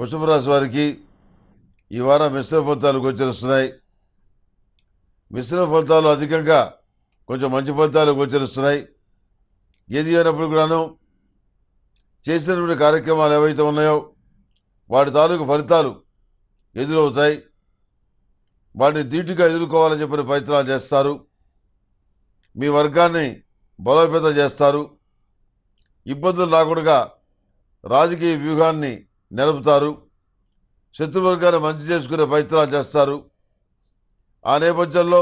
వృషభ రాశి వారికి ఈ వారం మిశ్రమ ఫలితాలు గోచరిస్తున్నాయి మిశ్రమ ఫలితాలు అధికంగా కొంచెం మంచి ఫలితాలు గోచరిస్తున్నాయి ఏది అయినప్పుడు కూడాను చేసినటువంటి కార్యక్రమాలు ఏవైతే ఉన్నాయో వాటి తాలూకు ఫలితాలు ఎదురవుతాయి వాటిని దీటుగా ఎదుర్కోవాలని చెప్పిన ప్రయత్నాలు చేస్తారు మీ వర్గాన్ని బలోపేతం చేస్తారు ఇబ్బందులు రాకుండా రాజకీయ వ్యూహాన్ని నిలుపుతారు శత్రువర్గాన్ని మంచి చేసుకునే ప్రయత్నాలు చేస్తారు ఆ నేపథ్యంలో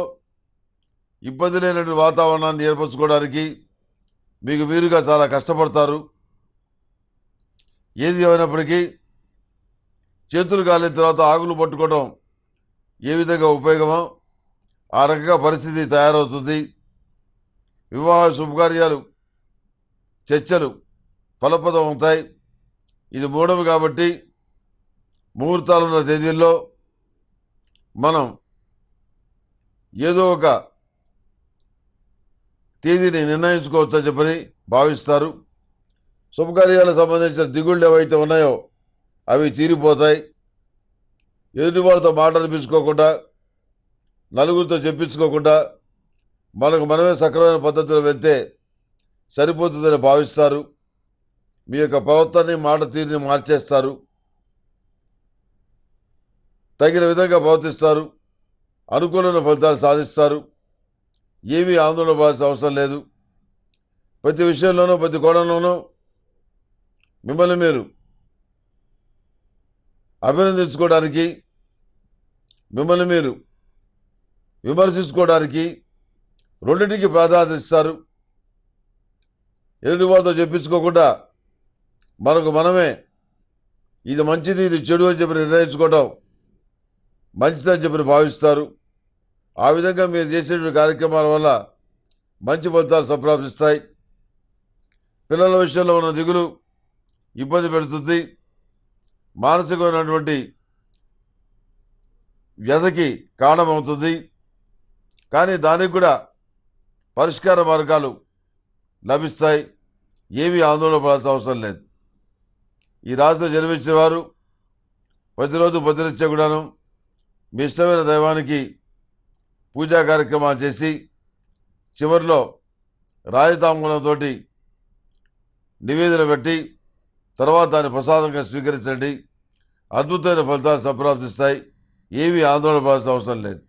ఇబ్బంది లేనటువంటి వాతావరణాన్ని ఏర్పరచుకోవడానికి మీకు వీరుగా చాలా కష్టపడతారు ఏది ఏమైనప్పటికీ చేతులు కాలిన తర్వాత ఆకులు పట్టుకోవడం ఏ విధంగా ఉపయోగమో ఆ రకంగా పరిస్థితి తయారవుతుంది వివాహ శుభకార్యాలు చర్చలు ఫలప్రదం అవుతాయి ఇది మూడవ కాబట్టి ముహూర్తాలున్న తేదీల్లో మనం ఏదో ఒక తేదీని నిర్ణయించుకోవచ్చని చెప్పని భావిస్తారు శుభకార్యాలకు సంబంధించిన దిగుళ్ళు ఏవైతే ఉన్నాయో అవి తీరిపోతాయి ఎదుటివారితో మాట అనిపించుకోకుండా నలుగురితో చెప్పించుకోకుండా మనకు మనమే సక్రమైన పద్ధతిలో వెళ్తే సరిపోతుందని భావిస్తారు మీ యొక్క ప్రవర్తనని మాట తీరుని మార్చేస్తారు తగిన విధంగా ప్రవర్తిస్తారు అనుకూలమైన ఫలితాలు సాధిస్తారు ఏమీ ఆందోళన పడాల్సిన అవసరం లేదు ప్రతి విషయంలోనూ ప్రతి కోణంలోనూ మిమ్మల్ని మీరు అభినందించుకోవడానికి మిమ్మల్ని మీరు విమర్శించుకోవడానికి రెండింటికి ప్రాధాన్యత ఇస్తారు వాళ్ళతో చెప్పించుకోకుండా మనకు మనమే ఇది మంచిది ఇది చెడు అని చెప్పి నిర్ణయించుకోవడం మంచిదని చెప్పి భావిస్తారు ఆ విధంగా మీరు చేసేటువంటి కార్యక్రమాల వల్ల మంచి ఫలితాలు సంప్రాప్తిస్తాయి పిల్లల విషయంలో ఉన్న దిగులు ఇబ్బంది పెడుతుంది మానసికమైనటువంటి వ్యధకి కారణమవుతుంది కానీ దానికి కూడా పరిష్కార మార్గాలు లభిస్తాయి ఏమీ ఆందోళన పడాల్సిన అవసరం లేదు ఈ రాత్రిలో జన్మించిన వారు ప్రతిరోజు పొద్దునిచ్చే కూడాను మీ ఇష్టమైన దైవానికి పూజా కార్యక్రమాలు చేసి చివరిలో రాజతాంగులతో నివేదన పెట్టి తర్వాత దాన్ని ప్రసాదంగా స్వీకరించండి అద్భుతమైన ఫలితాలు సంప్రాప్తిస్తాయి ఏమీ ఆందోళన పడాల్సిన అవసరం లేదు